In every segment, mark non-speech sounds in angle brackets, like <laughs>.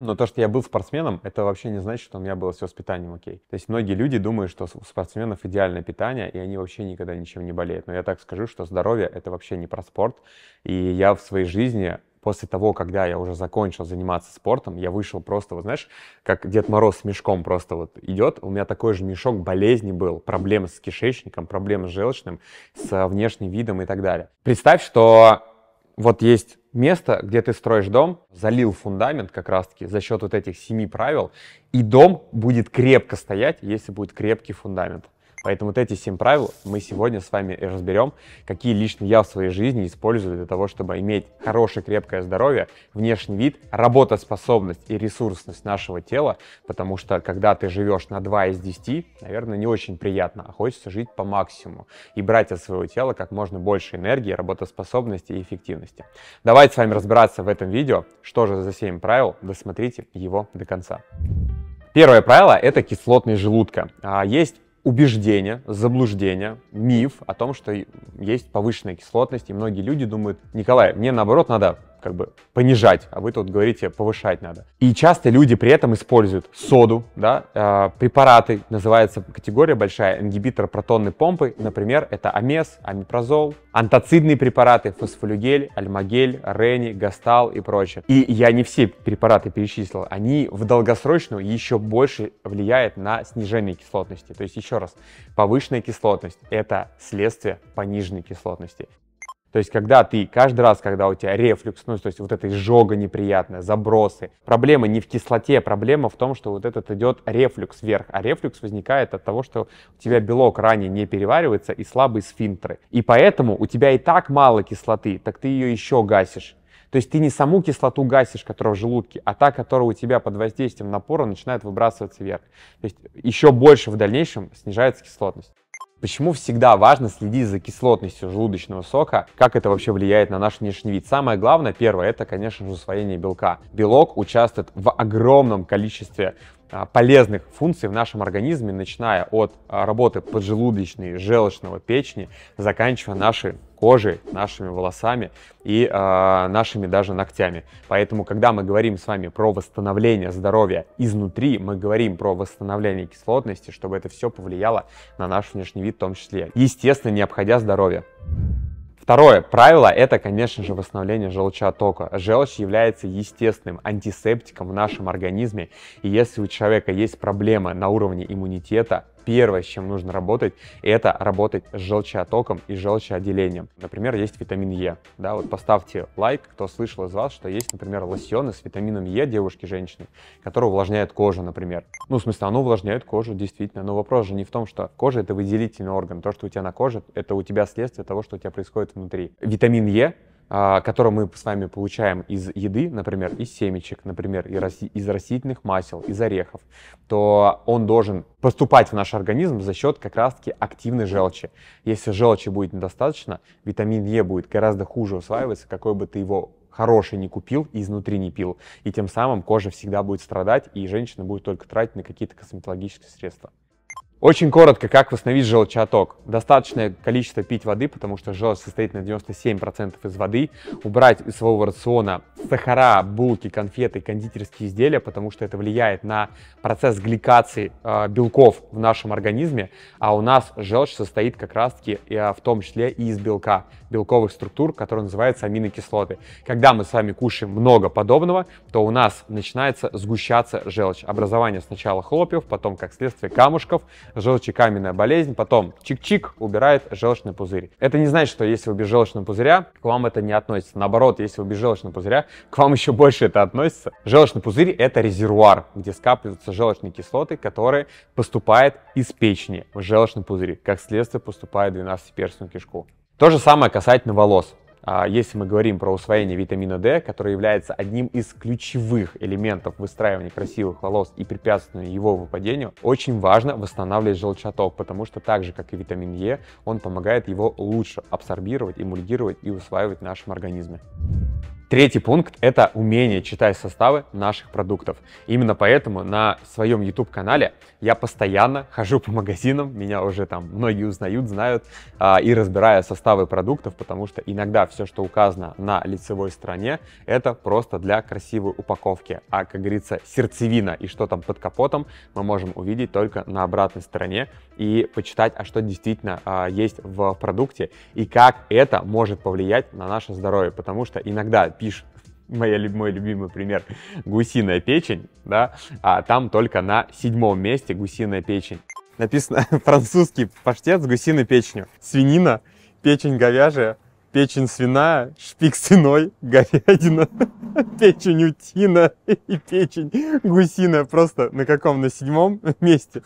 Но то, что я был спортсменом, это вообще не значит, что у меня было все с питанием окей. То есть многие люди думают, что у спортсменов идеальное питание, и они вообще никогда ничем не болеют. Но я так скажу, что здоровье — это вообще не про спорт. И я в своей жизни после того, когда я уже закончил заниматься спортом, я вышел просто, вот знаешь, как Дед Мороз с мешком просто вот идет, у меня такой же мешок болезни был, проблемы с кишечником, проблемы с желчным, с внешним видом и так далее. Представь, что вот есть место, где ты строишь дом, залил фундамент как раз-таки за счет вот этих семи правил, и дом будет крепко стоять, если будет крепкий фундамент. Поэтому вот эти семь правил мы сегодня с вами разберем, какие лично я в своей жизни использую для того, чтобы иметь хорошее крепкое здоровье, внешний вид, работоспособность и ресурсность нашего тела, потому что когда ты живешь на 2 из 10, наверное, не очень приятно, а хочется жить по максимуму и брать от своего тела как можно больше энергии, работоспособности и эффективности. Давайте с вами разбираться в этом видео, что же за 7 правил, досмотрите его до конца. Первое правило – это кислотность желудка. А, есть убеждение, заблуждение, миф о том, что есть повышенная кислотность, и многие люди думают, Николай, мне наоборот надо как бы понижать, а вы тут говорите повышать надо. И часто люди при этом используют соду, да, э, препараты, называется категория большая, ингибитор протонной помпы, например, это амес, амипрозол, антоцидные препараты, фосфолюгель, альмагель, рени, гастал и прочее. И я не все препараты перечислил, они в долгосрочную еще больше влияют на снижение кислотности. То есть еще раз, повышенная кислотность – это следствие пониженной кислотности. То есть, когда ты каждый раз, когда у тебя рефлюкс, ну, то есть вот эта изжога неприятная, забросы, проблема не в кислоте, проблема в том, что вот этот идет рефлюкс вверх, а рефлюкс возникает от того, что у тебя белок ранее не переваривается и слабые сфинктеры. И поэтому у тебя и так мало кислоты, так ты ее еще гасишь. То есть ты не саму кислоту гасишь, которая в желудке, а та, которая у тебя под воздействием напора начинает выбрасываться вверх. То есть еще больше в дальнейшем снижается кислотность. Почему всегда важно следить за кислотностью желудочного сока, как это вообще влияет на наш внешний вид? Самое главное, первое, это, конечно же, усвоение белка. Белок участвует в огромном количестве Э, полезных функций в нашем организме, начиная от э, работы поджелудочной, желчного, печени, заканчивая нашей кожей, нашими волосами и э, нашими даже ногтями. Поэтому, когда мы говорим с вами про восстановление здоровья изнутри, мы говорим про восстановление кислотности, чтобы это все повлияло на наш внешний вид в том числе, естественно, не обходя здоровье. Второе правило – это, конечно же, восстановление желчеоттока. Желчь является естественным антисептиком в нашем организме, и если у человека есть проблемы на уровне иммунитета, первое, с чем нужно работать, это работать с желчеотоком и желчеотделением. Например, есть витамин Е. Да, вот поставьте лайк, кто слышал из вас, что есть, например, лосьоны с витамином Е девушки, женщины, которые увлажняют кожу, например. Ну, в смысле, оно увлажняет кожу, действительно. Но вопрос же не в том, что кожа — это выделительный орган. То, что у тебя на коже, это у тебя следствие того, что у тебя происходит внутри. Витамин Е а, которую мы с вами получаем из еды, например, из семечек, например, из растительных масел, из орехов, то он должен поступать в наш организм за счет как раз-таки активной желчи. Если желчи будет недостаточно, витамин Е будет гораздо хуже усваиваться, какой бы ты его хороший не купил и изнутри не пил. И тем самым кожа всегда будет страдать, и женщина будет только тратить на какие-то косметологические средства. Очень коротко, как восстановить желчеоток. Достаточное количество пить воды, потому что желчь состоит на 97% из воды. Убрать из своего рациона сахара, булки, конфеты, кондитерские изделия, потому что это влияет на процесс гликации э, белков в нашем организме, а у нас желчь состоит как раз-таки э, в том числе и из белка, белковых структур, которые называются аминокислоты. Когда мы с вами кушаем много подобного, то у нас начинается сгущаться желчь. Образование сначала хлопьев, потом как следствие камушков, желчекаменная болезнь, потом чик-чик убирает желчный пузырь. Это не значит, что если вы без желчного пузыря, к вам это не относится. Наоборот, если вы без желчного пузыря, к вам еще больше это относится. Желчный пузырь – это резервуар, где скапливаются желчные кислоты, которые поступают из печени в желчный пузырь. Как следствие поступает в 12-перстную кишку. То же самое касательно волос. А, если мы говорим про усвоение витамина D, который является одним из ключевых элементов выстраивания красивых волос и препятствования его выпадению, очень важно восстанавливать желчаток, потому что так же, как и витамин Е, он помогает его лучше абсорбировать, эмульгировать и усваивать в нашем организме. Третий пункт – это умение читать составы наших продуктов. Именно поэтому на своем YouTube-канале я постоянно хожу по магазинам, меня уже там многие узнают, знают, а, и разбираю составы продуктов, потому что иногда все, что указано на лицевой стороне, это просто для красивой упаковки. А, как говорится, сердцевина и что там под капотом мы можем увидеть только на обратной стороне и почитать, а что действительно а, есть в продукте и как это может повлиять на наше здоровье, потому что иногда пишет, моя, мой любимый пример, гусиная печень, да, а там только на седьмом месте гусиная печень. Написано <laughs> французский паштет с гусиной печенью. Свинина, печень говяжья, печень свиная, шпик свиной, говядина, <laughs> печень утина и печень гусиная. Просто на каком? На седьмом <laughs> месте.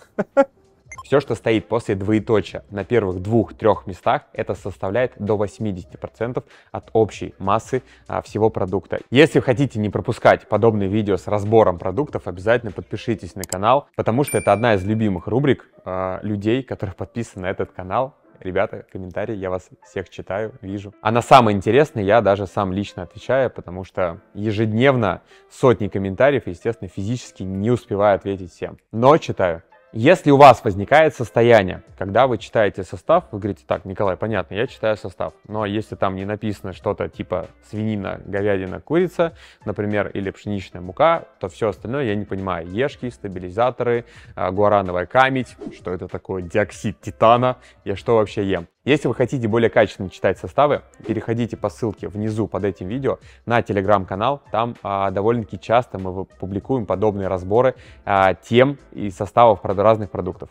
Все, что стоит после двоеточия на первых двух-трех местах, это составляет до 80% от общей массы а, всего продукта. Если вы хотите не пропускать подобные видео с разбором продуктов, обязательно подпишитесь на канал, потому что это одна из любимых рубрик а, людей, которых подписан на этот канал, ребята, комментарии, я вас всех читаю, вижу. А на самое интересное я даже сам лично отвечаю, потому что ежедневно сотни комментариев, естественно, физически не успеваю ответить всем. Но читаю. Если у вас возникает состояние, когда вы читаете состав, вы говорите, так, Николай, понятно, я читаю состав, но если там не написано что-то типа свинина, говядина, курица, например, или пшеничная мука, то все остальное я не понимаю. Ешки, стабилизаторы, а, гуарановая камедь, что это такое, диоксид титана, я что вообще ем. Если вы хотите более качественно читать составы, переходите по ссылке внизу под этим видео на телеграм-канал. Там а, довольно-таки часто мы публикуем подобные разборы а, тем и составов разных продуктов.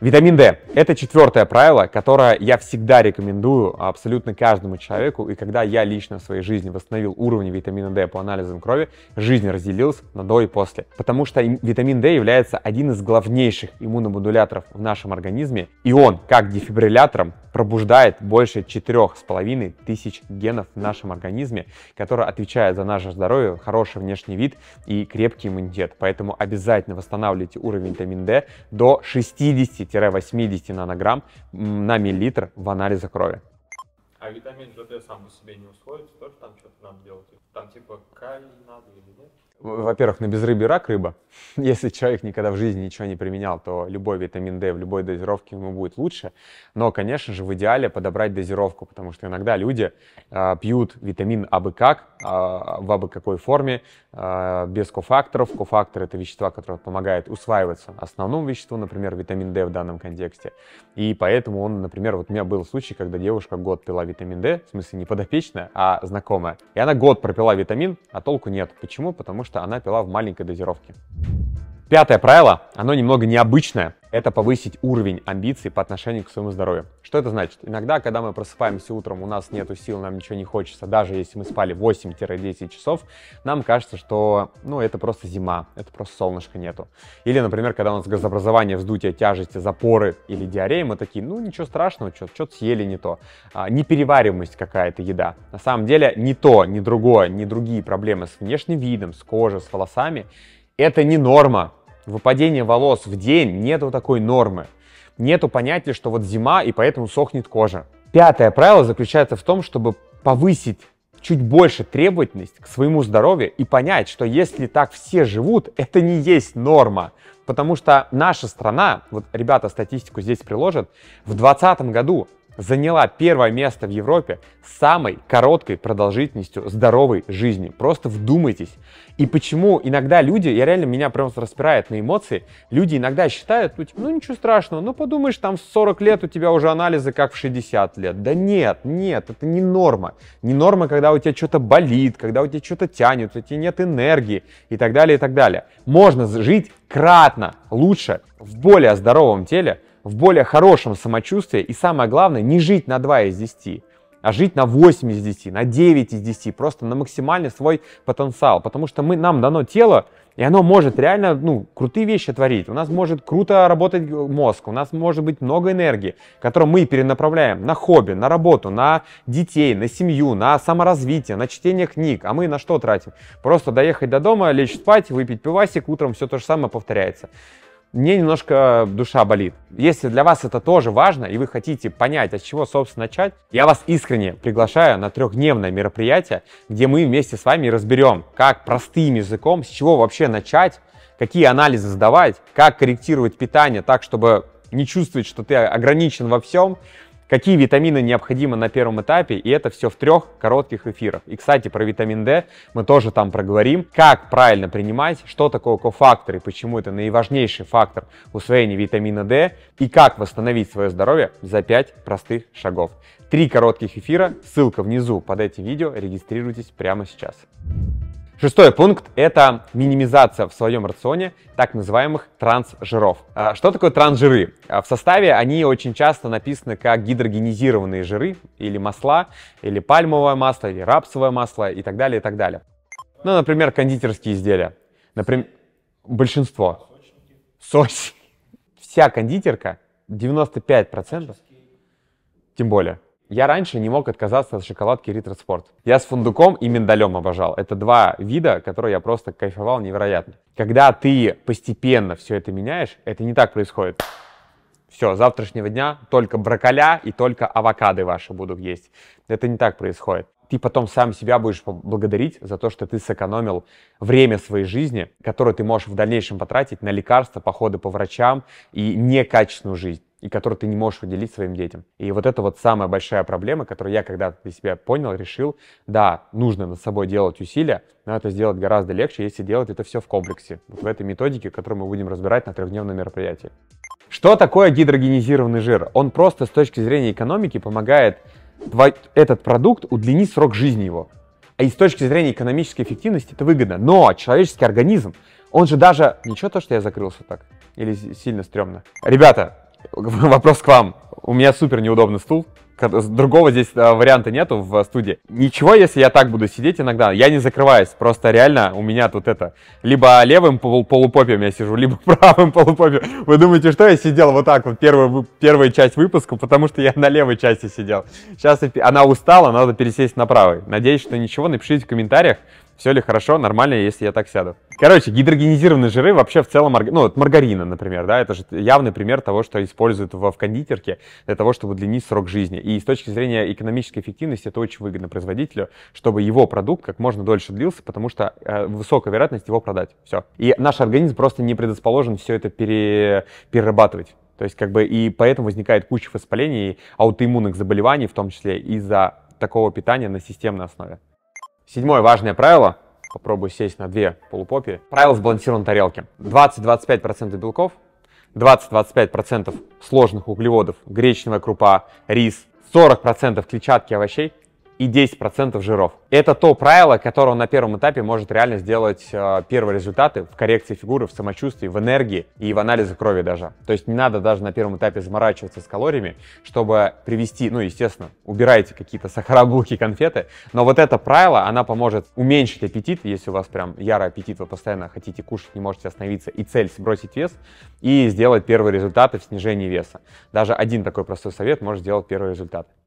Витамин D – это четвертое правило, которое я всегда рекомендую абсолютно каждому человеку. И когда я лично в своей жизни восстановил уровень витамина D по анализам крови, жизнь разделилась на до и после. Потому что витамин D является один из главнейших иммуномодуляторов в нашем организме, и он, как дефибриллятором, пробуждает больше четырех с половиной тысяч генов в нашем организме, которые отвечают за наше здоровье, хороший внешний вид и крепкий иммунитет. Поэтому обязательно восстанавливайте уровень витамина D до 60 70-80 нанограмм на миллилитр в анализах крови. А витамин ЖД сам по себе не усвоится, тоже там что-то надо делать? Там типа калий надо или нет? во-первых, на безрыбе рак рыба. <laughs> Если человек никогда в жизни ничего не применял, то любой витамин D в любой дозировке ему будет лучше. Но, конечно же, в идеале подобрать дозировку, потому что иногда люди э, пьют витамин абы как, э, в абы какой форме, э, без кофакторов. Кофактор — это вещества, которые помогают усваиваться основному веществу, например, витамин D в данном контексте. И поэтому он, например, вот у меня был случай, когда девушка год пила витамин D, в смысле не подопечная, а знакомая. И она год пропила витамин, а толку нет. Почему? Потому что что она пила в маленькой дозировке. Пятое правило, оно немного необычное, это повысить уровень амбиций по отношению к своему здоровью. Что это значит? Иногда, когда мы просыпаемся утром, у нас нету сил, нам ничего не хочется, даже если мы спали 8-10 часов, нам кажется, что ну, это просто зима, это просто солнышка нету. Или, например, когда у нас газообразование, вздутие, тяжести, запоры или диарея, мы такие, ну ничего страшного, что-то что съели не то. А, неперевариваемость какая-то еда. На самом деле не то, не другое, не другие проблемы с внешним видом, с кожей, с волосами это не норма выпадения волос в день нету такой нормы. Нету понятия, что вот зима и поэтому сохнет кожа. Пятое правило заключается в том, чтобы повысить чуть больше требовательность к своему здоровью и понять, что если так все живут, это не есть норма. Потому что наша страна, вот ребята статистику здесь приложат, в 2020 году заняла первое место в Европе с самой короткой продолжительностью здоровой жизни. Просто вдумайтесь. И почему иногда люди, я реально меня прям распирает на эмоции, люди иногда считают, ну, типа, ну ничего страшного, ну подумаешь, там в 40 лет у тебя уже анализы как в 60 лет. Да нет, нет, это не норма. Не норма, когда у тебя что-то болит, когда у тебя что-то тянет, у тебя нет энергии и так далее, и так далее. Можно жить кратно лучше в более здоровом теле, в более хорошем самочувствии и самое главное, не жить на 2 из 10, а жить на 8 из 10, на 9 из 10, просто на максимальный свой потенциал, потому что мы, нам дано тело, и оно может реально ну, крутые вещи творить. У нас может круто работать мозг, у нас может быть много энергии, которую мы перенаправляем на хобби, на работу, на детей, на семью, на саморазвитие, на чтение книг. А мы на что тратим? Просто доехать до дома, лечь спать, выпить пивасик, утром все то же самое повторяется мне немножко душа болит. Если для вас это тоже важно, и вы хотите понять, от чего, собственно, начать, я вас искренне приглашаю на трехдневное мероприятие, где мы вместе с вами разберем, как простым языком, с чего вообще начать, какие анализы сдавать, как корректировать питание так, чтобы не чувствовать, что ты ограничен во всем, какие витамины необходимы на первом этапе, и это все в трех коротких эфирах. И, кстати, про витамин D мы тоже там проговорим, как правильно принимать, что такое кофактор и почему это наиважнейший фактор усвоения витамина D, и как восстановить свое здоровье за 5 простых шагов. Три коротких эфира, ссылка внизу под этим видео, регистрируйтесь прямо сейчас. Шестой пункт – это минимизация в своем рационе так называемых трансжиров. А, что такое трансжиры? А, в составе они очень часто написаны как гидрогенизированные жиры или масла, или пальмовое масло, или рапсовое масло и так далее, и так далее. Ну, например, кондитерские изделия. Например, большинство. Сочи. Вся кондитерка, 95%, тем более, я раньше не мог отказаться от шоколадки Ритро Спорт. Я с фундуком и миндалем обожал. Это два вида, которые я просто кайфовал невероятно. Когда ты постепенно все это меняешь, это не так происходит. Все, завтрашнего дня только брокколя и только авокады ваши будут есть. Это не так происходит ты потом сам себя будешь благодарить за то, что ты сэкономил время своей жизни, которое ты можешь в дальнейшем потратить на лекарства, походы по врачам и некачественную жизнь и которую ты не можешь уделить своим детям. И вот это вот самая большая проблема, которую я когда-то для себя понял, решил, да, нужно над собой делать усилия, но это сделать гораздо легче, если делать это все в комплексе, вот в этой методике, которую мы будем разбирать на трехдневном мероприятии. Что такое гидрогенизированный жир? Он просто с точки зрения экономики помогает этот продукт, удлинить срок жизни его. А и с точки зрения экономической эффективности это выгодно. Но человеческий организм, он же даже... Ничего то, что я закрылся так? Или сильно стрёмно? Ребята, <laughs> вопрос к вам. У меня супер неудобный стул другого здесь а, варианта нету в студии. Ничего, если я так буду сидеть иногда, я не закрываюсь, просто реально у меня тут это, либо левым пол полупопием я сижу, <laughs> либо правым полупопием. Вы думаете, что я сидел вот так вот первую, первую часть выпуска, потому что я на левой части сидел. Сейчас она устала, надо пересесть на правый Надеюсь, что ничего, напишите в комментариях, все ли хорошо, нормально, если я так сяду. Короче, гидрогенизированные жиры вообще в целом, ну, вот маргарина, например, да, это же явный пример того, что используют в, в кондитерке для того, чтобы удлинить срок жизни. И с точки зрения экономической эффективности это очень выгодно производителю, чтобы его продукт как можно дольше длился, потому что э, высокая вероятность его продать. Все. И наш организм просто не предрасположен все это пере, перерабатывать. То есть как бы и поэтому возникает куча воспалений, аутоиммунных заболеваний, в том числе из-за такого питания на системной основе. Седьмое важное правило. Попробую сесть на две полупопи. Правило сбалансированной тарелки. 20-25% белков, 20-25% сложных углеводов, гречневая крупа, рис, 40% клетчатки овощей, и 10% жиров. Это то правило, которое на первом этапе может реально сделать э, первые результаты в коррекции фигуры, в самочувствии, в энергии и в анализе крови даже. То есть не надо даже на первом этапе заморачиваться с калориями, чтобы привести, ну, естественно, убирайте какие-то <laughs> сахара, конфеты, но вот это правило, она поможет уменьшить аппетит, если у вас прям ярый аппетит, вы постоянно хотите кушать, не можете остановиться, и цель сбросить вес, и сделать первые результаты в снижении веса. Даже один такой простой совет может сделать первый результат.